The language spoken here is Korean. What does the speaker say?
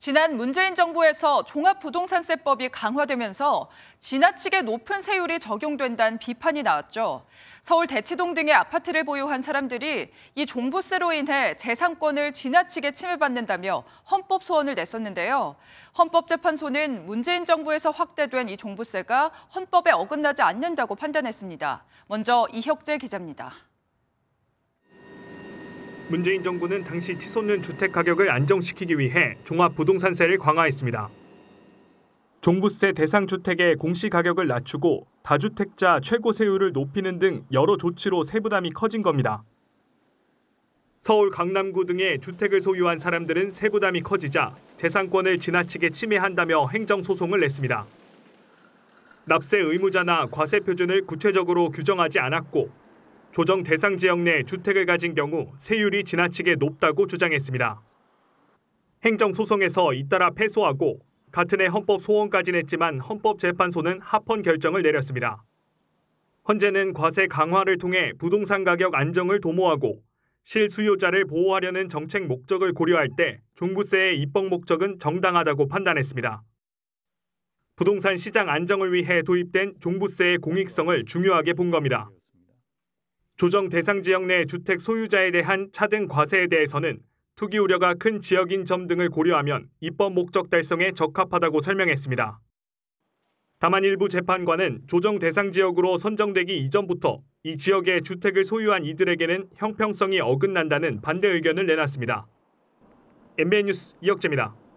지난 문재인 정부에서 종합부동산세법이 강화되면서 지나치게 높은 세율이 적용된다는 비판이 나왔죠. 서울 대치동 등의 아파트를 보유한 사람들이 이 종부세로 인해 재산권을 지나치게 침해받는다며 헌법 소원을 냈었는데요. 헌법재판소는 문재인 정부에서 확대된 이 종부세가 헌법에 어긋나지 않는다고 판단했습니다. 먼저 이혁재 기자입니다. 문재인 정부는 당시 치솟는 주택 가격을 안정시키기 위해 종합부동산세를 강화했습니다. 종부세 대상 주택의 공시 가격을 낮추고 다주택자 최고 세율을 높이는 등 여러 조치로 세부담이 커진 겁니다. 서울 강남구 등의 주택을 소유한 사람들은 세부담이 커지자 재산권을 지나치게 침해한다며 행정소송을 냈습니다. 납세 의무자나 과세 표준을 구체적으로 규정하지 않았고 조정 대상 지역 내 주택을 가진 경우 세율이 지나치게 높다고 주장했습니다. 행정소송에서 잇따라 패소하고 같은 해 헌법 소원까지 냈지만 헌법재판소는 합헌 결정을 내렸습니다. 헌재는 과세 강화를 통해 부동산 가격 안정을 도모하고 실수요자를 보호하려는 정책 목적을 고려할 때 종부세의 입법 목적은 정당하다고 판단했습니다. 부동산 시장 안정을 위해 도입된 종부세의 공익성을 중요하게 본 겁니다. 조정 대상 지역 내 주택 소유자에 대한 차등 과세에 대해서는 투기 우려가 큰 지역인 점 등을 고려하면 입법 목적 달성에 적합하다고 설명했습니다. 다만 일부 재판관은 조정 대상 지역으로 선정되기 이전부터 이지역의 주택을 소유한 이들에게는 형평성이 어긋난다는 반대 의견을 내놨습니다. MBN 뉴스 이혁재입니다.